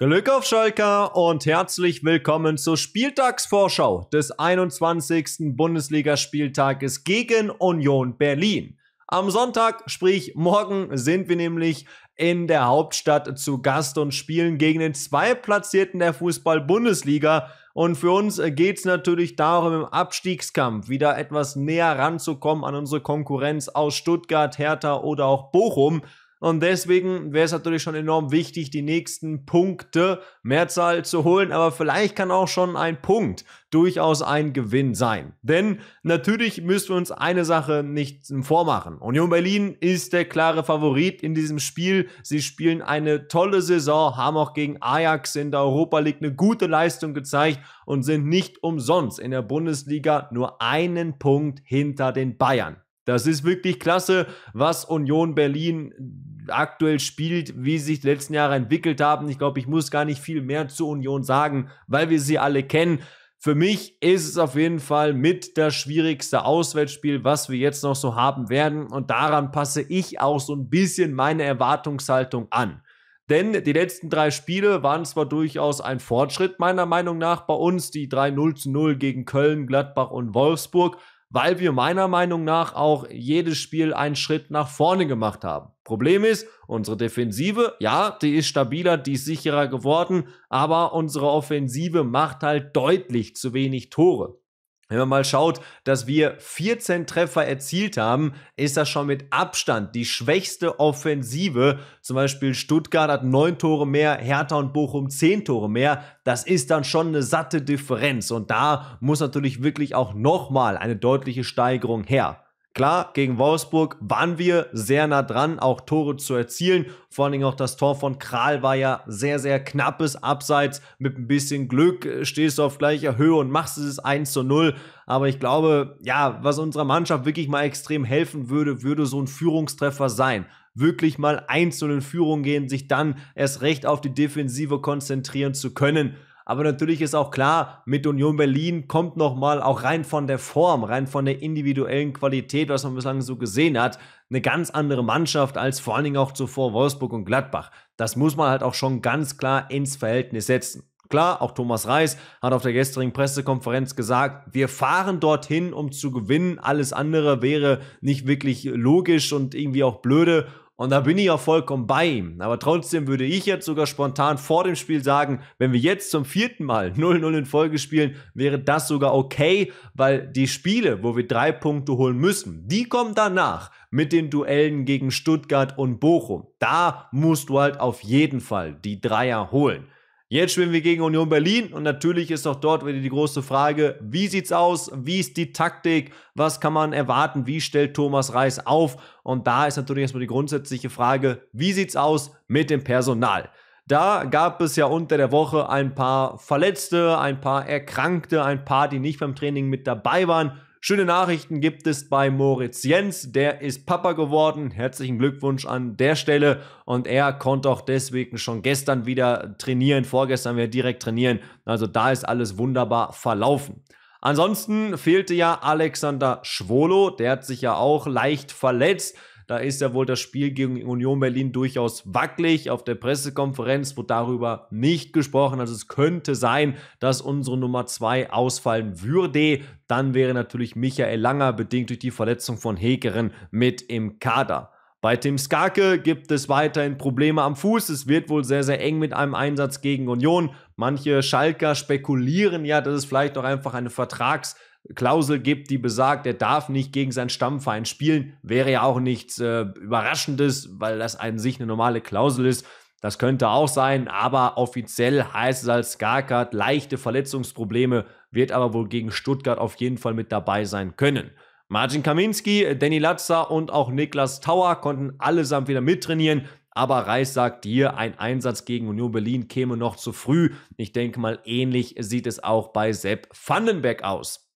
Glück auf Schalker und herzlich willkommen zur Spieltagsvorschau des 21. Bundesligaspieltages gegen Union Berlin. Am Sonntag, sprich morgen, sind wir nämlich in der Hauptstadt zu Gast und spielen gegen den Zweitplatzierten der Fußball-Bundesliga. Und für uns geht es natürlich darum, im Abstiegskampf wieder etwas näher ranzukommen an unsere Konkurrenz aus Stuttgart, Hertha oder auch Bochum. Und deswegen wäre es natürlich schon enorm wichtig, die nächsten Punkte Mehrzahl zu holen. Aber vielleicht kann auch schon ein Punkt durchaus ein Gewinn sein. Denn natürlich müssen wir uns eine Sache nicht vormachen. Union Berlin ist der klare Favorit in diesem Spiel. Sie spielen eine tolle Saison, haben auch gegen Ajax in der Europa League eine gute Leistung gezeigt und sind nicht umsonst in der Bundesliga nur einen Punkt hinter den Bayern. Das ist wirklich klasse, was Union Berlin aktuell spielt, wie sich die letzten Jahre entwickelt haben. Ich glaube, ich muss gar nicht viel mehr zur Union sagen, weil wir sie alle kennen. Für mich ist es auf jeden Fall mit das schwierigste Auswärtsspiel, was wir jetzt noch so haben werden. Und daran passe ich auch so ein bisschen meine Erwartungshaltung an. Denn die letzten drei Spiele waren zwar durchaus ein Fortschritt meiner Meinung nach bei uns, die 3-0 zu 0 gegen Köln, Gladbach und Wolfsburg, weil wir meiner Meinung nach auch jedes Spiel einen Schritt nach vorne gemacht haben. Problem ist, unsere Defensive, ja, die ist stabiler, die ist sicherer geworden, aber unsere Offensive macht halt deutlich zu wenig Tore. Wenn man mal schaut, dass wir 14 Treffer erzielt haben, ist das schon mit Abstand die schwächste Offensive. Zum Beispiel Stuttgart hat 9 Tore mehr, Hertha und Bochum 10 Tore mehr. Das ist dann schon eine satte Differenz und da muss natürlich wirklich auch nochmal eine deutliche Steigerung her. Klar, gegen Wolfsburg waren wir sehr nah dran, auch Tore zu erzielen. Vor allen Dingen auch das Tor von Kral war ja sehr, sehr knappes Abseits. Mit ein bisschen Glück äh, stehst du auf gleicher Höhe und machst es 1 zu 0. Aber ich glaube, ja, was unserer Mannschaft wirklich mal extrem helfen würde, würde so ein Führungstreffer sein wirklich mal einzeln in Führung gehen, sich dann erst recht auf die Defensive konzentrieren zu können. Aber natürlich ist auch klar, mit Union Berlin kommt nochmal auch rein von der Form, rein von der individuellen Qualität, was man bislang so gesehen hat, eine ganz andere Mannschaft als vor allen Dingen auch zuvor Wolfsburg und Gladbach. Das muss man halt auch schon ganz klar ins Verhältnis setzen. Klar, auch Thomas Reis hat auf der gestrigen Pressekonferenz gesagt, wir fahren dorthin, um zu gewinnen. Alles andere wäre nicht wirklich logisch und irgendwie auch blöde. Und da bin ich auch vollkommen bei ihm. Aber trotzdem würde ich jetzt sogar spontan vor dem Spiel sagen, wenn wir jetzt zum vierten Mal 0-0 in Folge spielen, wäre das sogar okay, weil die Spiele, wo wir drei Punkte holen müssen, die kommen danach mit den Duellen gegen Stuttgart und Bochum. Da musst du halt auf jeden Fall die Dreier holen. Jetzt spielen wir gegen Union Berlin und natürlich ist auch dort wieder die große Frage, wie sieht's aus? Wie ist die Taktik? Was kann man erwarten? Wie stellt Thomas Reis auf? Und da ist natürlich erstmal die grundsätzliche Frage, wie sieht's aus mit dem Personal? Da gab es ja unter der Woche ein paar Verletzte, ein paar Erkrankte, ein paar, die nicht beim Training mit dabei waren. Schöne Nachrichten gibt es bei Moritz Jens, der ist Papa geworden. Herzlichen Glückwunsch an der Stelle und er konnte auch deswegen schon gestern wieder trainieren, vorgestern wieder direkt trainieren. Also da ist alles wunderbar verlaufen. Ansonsten fehlte ja Alexander Schwolo, der hat sich ja auch leicht verletzt. Da ist ja wohl das Spiel gegen Union Berlin durchaus wackelig auf der Pressekonferenz, wurde darüber nicht gesprochen. Also es könnte sein, dass unsere Nummer 2 ausfallen würde. Dann wäre natürlich Michael Langer bedingt durch die Verletzung von Hekeren, mit im Kader. Bei Tim Skarke gibt es weiterhin Probleme am Fuß. Es wird wohl sehr, sehr eng mit einem Einsatz gegen Union. Manche Schalker spekulieren ja, dass es vielleicht auch einfach eine Vertrags- Klausel gibt, die besagt, er darf nicht gegen seinen Stammverein spielen, wäre ja auch nichts äh, Überraschendes, weil das an sich eine normale Klausel ist. Das könnte auch sein, aber offiziell heißt es als Skarkart leichte Verletzungsprobleme, wird aber wohl gegen Stuttgart auf jeden Fall mit dabei sein können. Marcin Kaminski, Danny Latza und auch Niklas Tauer konnten allesamt wieder mittrainieren. Aber Reis sagt hier, ein Einsatz gegen Union Berlin käme noch zu früh. Ich denke mal, ähnlich sieht es auch bei Sepp Vandenberg aus.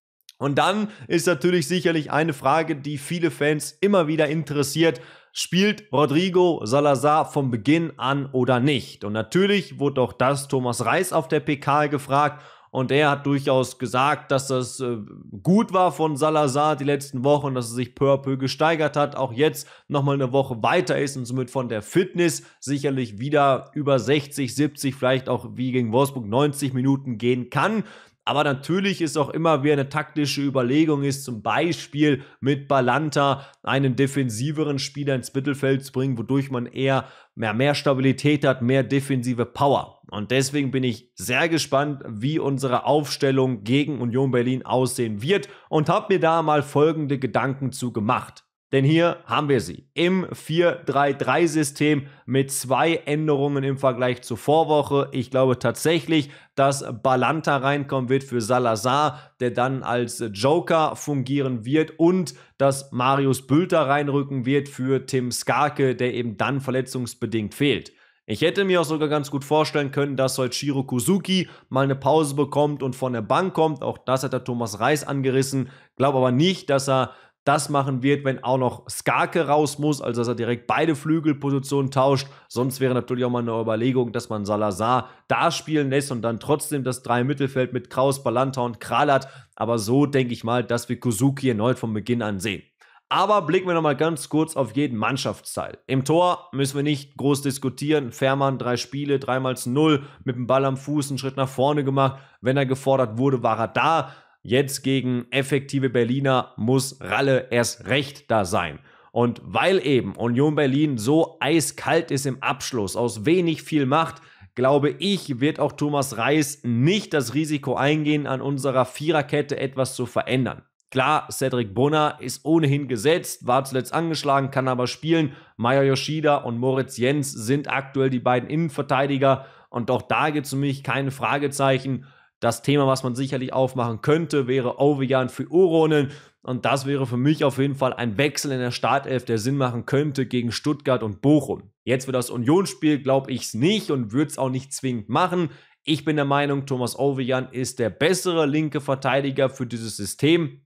Und dann ist natürlich sicherlich eine Frage, die viele Fans immer wieder interessiert. Spielt Rodrigo Salazar vom Beginn an oder nicht? Und natürlich wurde auch das Thomas Reis auf der PK gefragt und er hat durchaus gesagt, dass das äh, gut war von Salazar die letzten Wochen, dass er sich peu à peu gesteigert hat, auch jetzt nochmal eine Woche weiter ist und somit von der Fitness sicherlich wieder über 60, 70, vielleicht auch wie gegen Wolfsburg 90 Minuten gehen kann. Aber natürlich ist auch immer wieder eine taktische Überlegung ist, zum Beispiel mit Balanta einen defensiveren Spieler ins Mittelfeld zu bringen, wodurch man eher mehr, mehr Stabilität hat, mehr defensive Power. Und deswegen bin ich sehr gespannt, wie unsere Aufstellung gegen Union Berlin aussehen wird und habe mir da mal folgende Gedanken zu gemacht. Denn hier haben wir sie im 4-3-3-System mit zwei Änderungen im Vergleich zur Vorwoche. Ich glaube tatsächlich, dass Balanta reinkommen wird für Salazar, der dann als Joker fungieren wird und dass Marius Bülter reinrücken wird für Tim Skarke, der eben dann verletzungsbedingt fehlt. Ich hätte mir auch sogar ganz gut vorstellen können, dass Soichiro Kuzuki mal eine Pause bekommt und von der Bank kommt. Auch das hat der Thomas Reis angerissen. Glaube aber nicht, dass er das machen wird, wenn auch noch Skarke raus muss, also dass er direkt beide Flügelpositionen tauscht. Sonst wäre natürlich auch mal eine Überlegung, dass man Salazar da spielen lässt und dann trotzdem das drei Mittelfeld mit Kraus, Balanta und Kralat. Aber so denke ich mal, dass wir Kuzuki erneut von Beginn an sehen. Aber blicken wir nochmal ganz kurz auf jeden Mannschaftsteil. Im Tor müssen wir nicht groß diskutieren. Fährmann, drei Spiele, dreimal zu null, mit dem Ball am Fuß, einen Schritt nach vorne gemacht. Wenn er gefordert wurde, war er da. Jetzt gegen effektive Berliner muss Ralle erst recht da sein. Und weil eben Union Berlin so eiskalt ist im Abschluss, aus wenig viel Macht, glaube ich, wird auch Thomas Reis nicht das Risiko eingehen, an unserer Viererkette etwas zu verändern. Klar, Cedric Bonner ist ohnehin gesetzt, war zuletzt angeschlagen, kann aber spielen. Maya Yoshida und Moritz Jens sind aktuell die beiden Innenverteidiger. Und auch da gibt es für mich keine Fragezeichen. Das Thema, was man sicherlich aufmachen könnte, wäre Ovejan für Uronen. Und das wäre für mich auf jeden Fall ein Wechsel in der Startelf, der Sinn machen könnte gegen Stuttgart und Bochum. Jetzt für das Unionsspiel glaube ich es nicht und würde es auch nicht zwingend machen. Ich bin der Meinung, Thomas Ovejan ist der bessere linke Verteidiger für dieses System.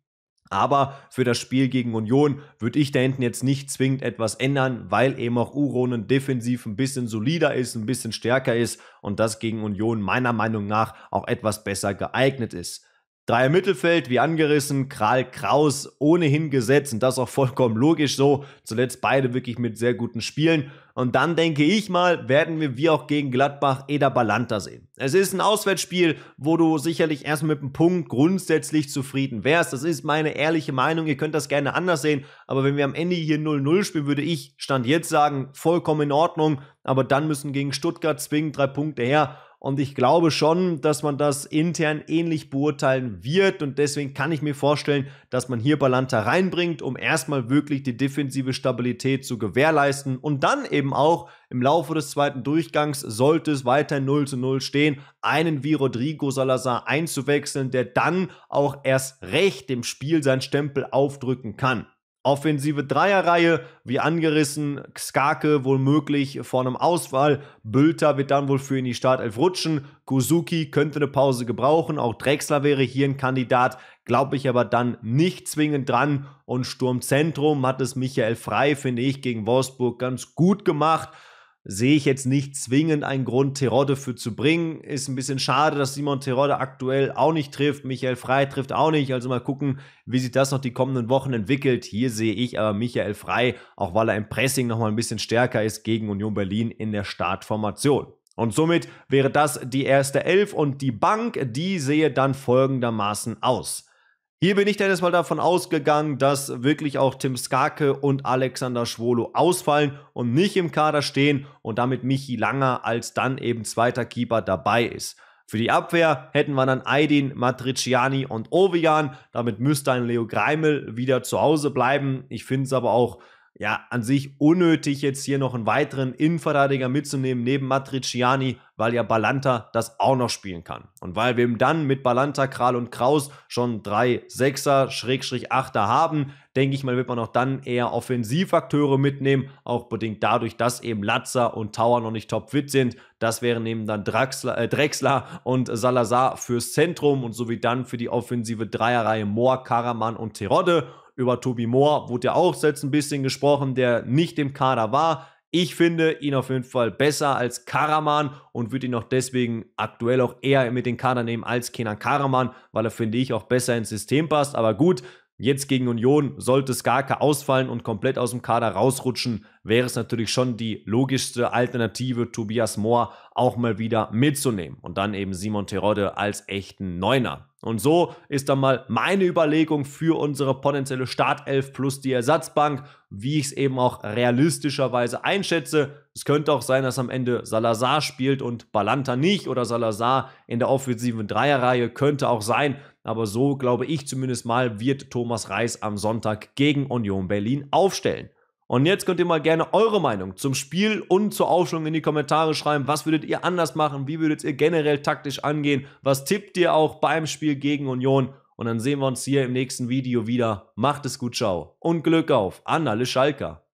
Aber für das Spiel gegen Union würde ich da hinten jetzt nicht zwingend etwas ändern, weil eben auch Uronen defensiv ein bisschen solider ist, ein bisschen stärker ist und das gegen Union meiner Meinung nach auch etwas besser geeignet ist. Drei im Mittelfeld, wie angerissen, Kral Kraus ohnehin gesetzt und das auch vollkommen logisch so. Zuletzt beide wirklich mit sehr guten Spielen. Und dann denke ich mal, werden wir wie auch gegen Gladbach Eder Balanta sehen. Es ist ein Auswärtsspiel, wo du sicherlich erst mit einem Punkt grundsätzlich zufrieden wärst. Das ist meine ehrliche Meinung. Ihr könnt das gerne anders sehen. Aber wenn wir am Ende hier 0-0 spielen, würde ich Stand jetzt sagen, vollkommen in Ordnung. Aber dann müssen gegen Stuttgart zwingend drei Punkte her. Und ich glaube schon, dass man das intern ähnlich beurteilen wird. Und deswegen kann ich mir vorstellen, dass man hier Balanta reinbringt, um erstmal wirklich die defensive Stabilität zu gewährleisten. Und dann eben auch im Laufe des zweiten Durchgangs, sollte es weiter 0 zu 0 stehen, einen wie Rodrigo Salazar einzuwechseln, der dann auch erst recht dem Spiel seinen Stempel aufdrücken kann. Offensive Dreierreihe, wie angerissen, Skake womöglich vor einem Auswahl. Bülter wird dann wohl für in die Startelf rutschen. Kuzuki könnte eine Pause gebrauchen. Auch Drexler wäre hier ein Kandidat, glaube ich aber dann nicht zwingend dran. Und Sturmzentrum hat es Michael Frei, finde ich, gegen Wolfsburg ganz gut gemacht sehe ich jetzt nicht zwingend einen Grund, Terodde für zu bringen. Ist ein bisschen schade, dass Simon Terodde aktuell auch nicht trifft. Michael Frey trifft auch nicht. Also mal gucken, wie sich das noch die kommenden Wochen entwickelt. Hier sehe ich aber äh, Michael Frey, auch weil er im Pressing nochmal ein bisschen stärker ist gegen Union Berlin in der Startformation. Und somit wäre das die erste Elf und die Bank, die sehe dann folgendermaßen aus. Hier bin ich Dennis mal davon ausgegangen, dass wirklich auch Tim Skarke und Alexander Schwolo ausfallen und nicht im Kader stehen und damit Michi Langer als dann eben zweiter Keeper dabei ist. Für die Abwehr hätten wir dann Aidin, Matriciani und Ovian. Damit müsste ein Leo Greimel wieder zu Hause bleiben. Ich finde es aber auch ja, an sich unnötig, jetzt hier noch einen weiteren Innenverteidiger mitzunehmen, neben Matriciani, weil ja Balanta das auch noch spielen kann. Und weil wir eben dann mit Balanta, Kral und Kraus schon drei Sechser, Schrägstrich Achter haben, denke ich mal, wird man auch dann eher Offensivakteure mitnehmen, auch bedingt dadurch, dass eben Latzer und Tower noch nicht topfit sind. Das wären eben dann Draxler, äh, Drexler und Salazar fürs Zentrum und sowie dann für die offensive Dreierreihe Mohr, Karaman und Terodde. Über Tobi Mohr wurde ja auch selbst ein bisschen gesprochen, der nicht im Kader war. Ich finde ihn auf jeden Fall besser als Karaman und würde ihn auch deswegen aktuell auch eher mit den Kader nehmen als Kenan Karaman, weil er, finde ich, auch besser ins System passt. Aber gut, jetzt gegen Union sollte Skarke ausfallen und komplett aus dem Kader rausrutschen, wäre es natürlich schon die logischste Alternative, Tobias Mohr auch mal wieder mitzunehmen und dann eben Simon Terodde als echten Neuner. Und so ist dann mal meine Überlegung für unsere potenzielle Startelf plus die Ersatzbank, wie ich es eben auch realistischerweise einschätze. Es könnte auch sein, dass am Ende Salazar spielt und Balanta nicht oder Salazar in der offensiven Dreierreihe könnte auch sein. Aber so glaube ich zumindest mal, wird Thomas Reis am Sonntag gegen Union Berlin aufstellen. Und jetzt könnt ihr mal gerne eure Meinung zum Spiel und zur Aufstellung in die Kommentare schreiben. Was würdet ihr anders machen? Wie würdet ihr generell taktisch angehen? Was tippt ihr auch beim Spiel gegen Union? Und dann sehen wir uns hier im nächsten Video wieder. Macht es gut, ciao und Glück auf an alle Schalker.